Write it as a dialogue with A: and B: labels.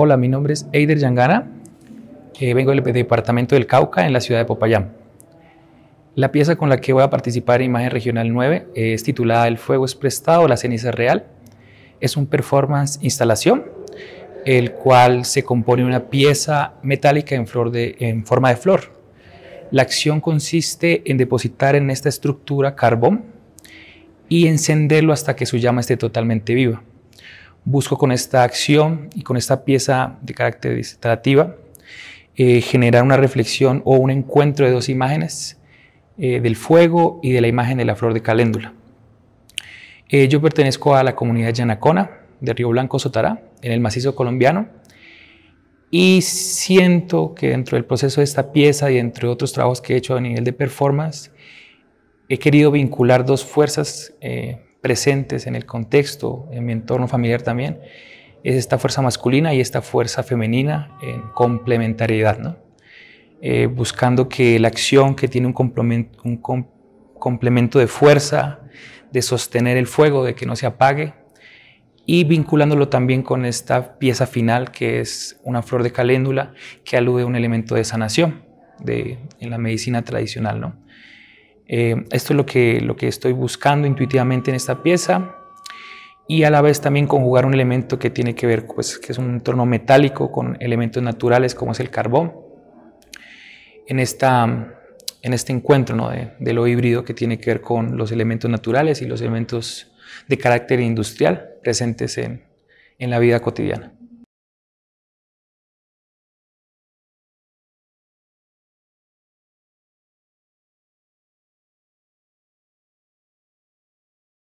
A: Hola, mi nombre es Eider Yangana. Eh, vengo del departamento del Cauca en la ciudad
B: de Popayán. La pieza con la que voy a participar en Imagen Regional 9 eh, es titulada El fuego es prestado, la ceniza real. Es un performance instalación, el cual se compone una pieza metálica en forma de flor. La acción consiste en depositar en esta estructura carbón y encenderlo hasta que su llama esté totalmente viva busco con esta acción y con esta pieza de carácter disertativa eh, generar una reflexión o un encuentro de dos imágenes eh, del fuego y de la imagen de la flor de caléndula. Eh, yo pertenezco a la comunidad Yanacona de Río Blanco Sotará, en el macizo colombiano, y siento que dentro del proceso de esta pieza y entre otros trabajos que he hecho a nivel de performance, he querido vincular dos fuerzas presentes en el contexto, en mi entorno familiar también, es esta fuerza masculina y esta fuerza femenina en complementariedad, ¿no? Eh, buscando que la acción que tiene un, complemento, complemento de fuerza, de sostener el fuego, de que no se apague, y vinculándolo también con esta pieza final que es una flor de caléndula que alude a un elemento de sanación en la medicina tradicional. ¿no? Eh, esto es lo que, lo que estoy buscando intuitivamente en esta pieza y a la vez también conjugar un elemento que tiene que ver, pues que es un entorno metálico con elementos naturales como es el carbón en, esta, en este encuentro de, lo híbrido que tiene que ver con los elementos naturales y los
A: elementos de carácter industrial presentes en la vida cotidiana.